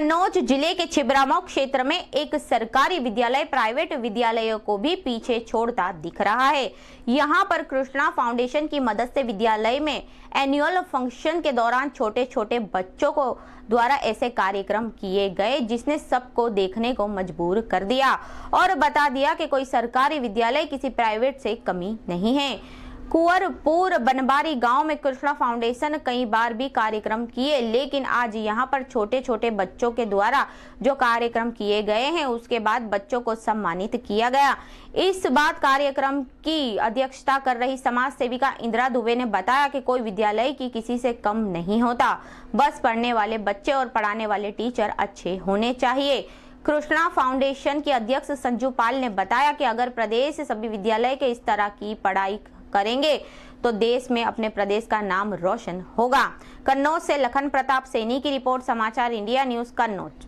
कन्नौज जिले के छिबरामऊ क्षेत्र में एक सरकारी विद्यालय प्राइवेट विद्यालयों को भी पीछे छोड़ता दिख रहा है यहाँ पर कृष्णा फाउंडेशन की मदद से विद्यालय में एनुअल फंक्शन के दौरान छोटे छोटे बच्चों को द्वारा ऐसे कार्यक्रम किए गए जिसने सबको देखने को मजबूर कर दिया और बता दिया कि कोई सरकारी विद्यालय किसी प्राइवेट से कमी नहीं है कुंवरपुर बनबारी गांव में कृष्णा फाउंडेशन कई बार भी कार्यक्रम किए लेकिन आज यहां पर छोटे छोटे बच्चों के द्वारा जो कार्यक्रम किए गए हैं उसके बाद बच्चों को सम्मानित किया गया इस बात कार्यक्रम की अध्यक्षता कर रही समाज सेविका इंदिरा दुबे ने बताया कि कोई विद्यालय की किसी से कम नहीं होता बस पढ़ने वाले बच्चे और पढ़ाने वाले टीचर अच्छे होने चाहिए कृष्णा फाउंडेशन के अध्यक्ष संजू पाल ने बताया कि अगर प्रदेश सभी विद्यालय के इस तरह की पढ़ाई करेंगे तो देश में अपने प्रदेश का नाम रोशन होगा कन्नौज से लखन प्रताप सैनी की रिपोर्ट समाचार इंडिया न्यूज कन्नौज